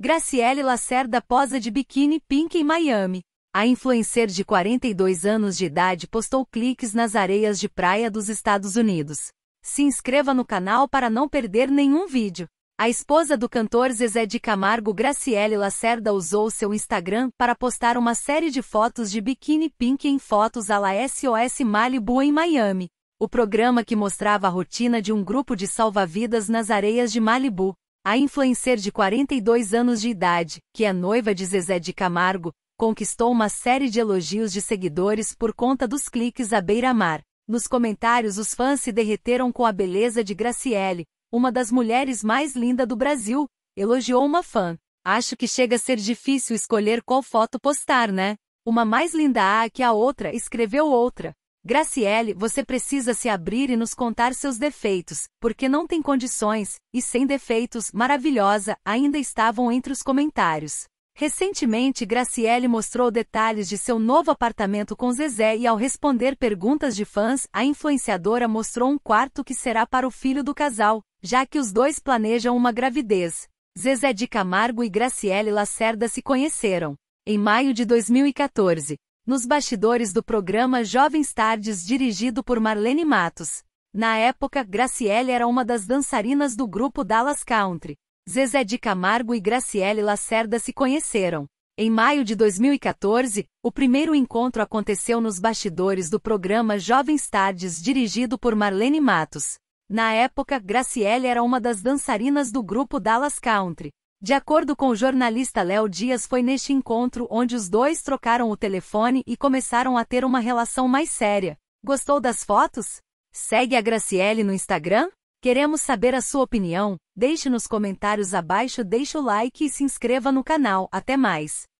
Graciele Lacerda posa de biquíni pink em Miami. A influencer de 42 anos de idade postou cliques nas areias de praia dos Estados Unidos. Se inscreva no canal para não perder nenhum vídeo. A esposa do cantor Zezé de Camargo Graciele Lacerda usou seu Instagram para postar uma série de fotos de biquíni pink em fotos à la SOS Malibu em Miami. O programa que mostrava a rotina de um grupo de salva-vidas nas areias de Malibu. A influencer de 42 anos de idade, que é noiva de Zezé de Camargo, conquistou uma série de elogios de seguidores por conta dos cliques à beira-mar. Nos comentários, os fãs se derreteram com a beleza de Graciele, uma das mulheres mais lindas do Brasil, elogiou uma fã. Acho que chega a ser difícil escolher qual foto postar, né? Uma mais linda a que a outra, escreveu outra. Graciele, você precisa se abrir e nos contar seus defeitos, porque não tem condições, e sem defeitos, maravilhosa, ainda estavam entre os comentários. Recentemente, Graciele mostrou detalhes de seu novo apartamento com Zezé e, ao responder perguntas de fãs, a influenciadora mostrou um quarto que será para o filho do casal, já que os dois planejam uma gravidez. Zezé de Camargo e Graciele Lacerda se conheceram. Em maio de 2014, nos bastidores do programa Jovens Tardes dirigido por Marlene Matos. Na época, Graciele era uma das dançarinas do grupo Dallas Country. Zezé de Camargo e Graciele Lacerda se conheceram. Em maio de 2014, o primeiro encontro aconteceu nos bastidores do programa Jovens Tardes dirigido por Marlene Matos. Na época, Graciele era uma das dançarinas do grupo Dallas Country. De acordo com o jornalista Léo Dias, foi neste encontro onde os dois trocaram o telefone e começaram a ter uma relação mais séria. Gostou das fotos? Segue a Graciele no Instagram? Queremos saber a sua opinião. Deixe nos comentários abaixo, deixe o like e se inscreva no canal. Até mais!